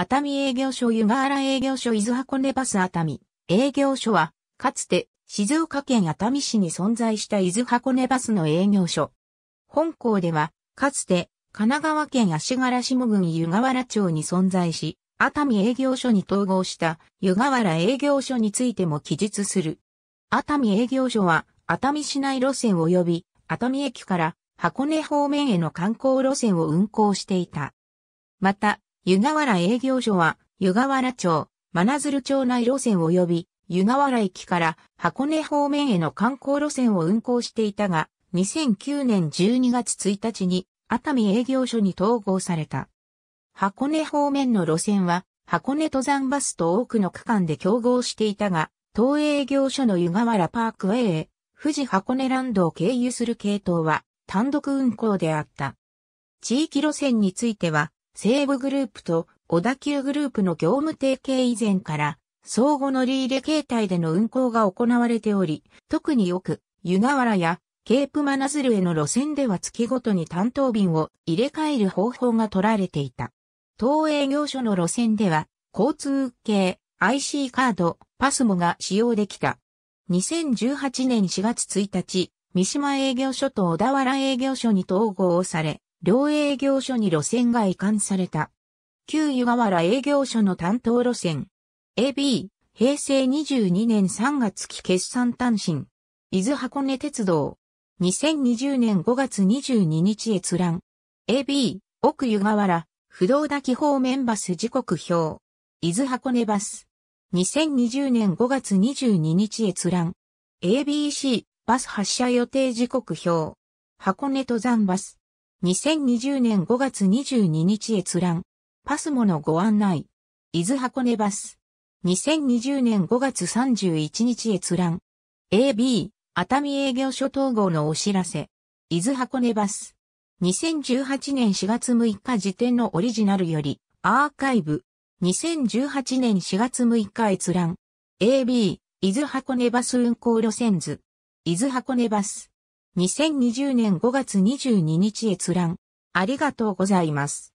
熱海営業所湯河原営業所伊豆箱根バス熱海営業所は、かつて静岡県熱海市に存在した伊豆箱根バスの営業所。本校では、かつて神奈川県足柄下郡湯河原町に存在し、熱海営業所に統合した湯河原営業所についても記述する。熱海営業所は熱海市内路線及び熱海駅から箱根方面への観光路線を運行していた。また、湯河原営業所は、湯河原町、真鶴町内路線及び、湯河原駅から箱根方面への観光路線を運行していたが、2009年12月1日に、熱海営業所に統合された。箱根方面の路線は、箱根登山バスと多くの区間で競合していたが、東営業所の湯河原パークウェイへ、富士箱根ランドを経由する系統は、単独運行であった。地域路線については、西武グループと小田急グループの業務提携以前から、相互乗り入れ形態での運行が行われており、特によく、湯河原やケープマナズルへの路線では月ごとに担当便を入れ替える方法が取られていた。東営業所の路線では、交通系 IC カード、パスモが使用できた。2018年4月1日、三島営業所と小田原営業所に統合され、両営業所に路線が移管された。旧湯河原営業所の担当路線。AB、平成22年3月期決算単身。伊豆箱根鉄道。2020年5月22日閲覧。AB、奥湯河原、不動滝方面バス時刻表。伊豆箱根バス。2020年5月22日閲覧。ABC、バス発車予定時刻表。箱根登山バス。2020年5月22日閲覧。パスモのご案内。伊豆箱根バス。2020年5月31日閲覧。AB、熱海営業所統合のお知らせ。伊豆箱根バス。2018年4月6日時点のオリジナルより、アーカイブ。2018年4月6日閲覧。AB、伊豆箱根バス運行路線図。伊豆箱根バス。2020年5月22日閲覧。ありがとうございます。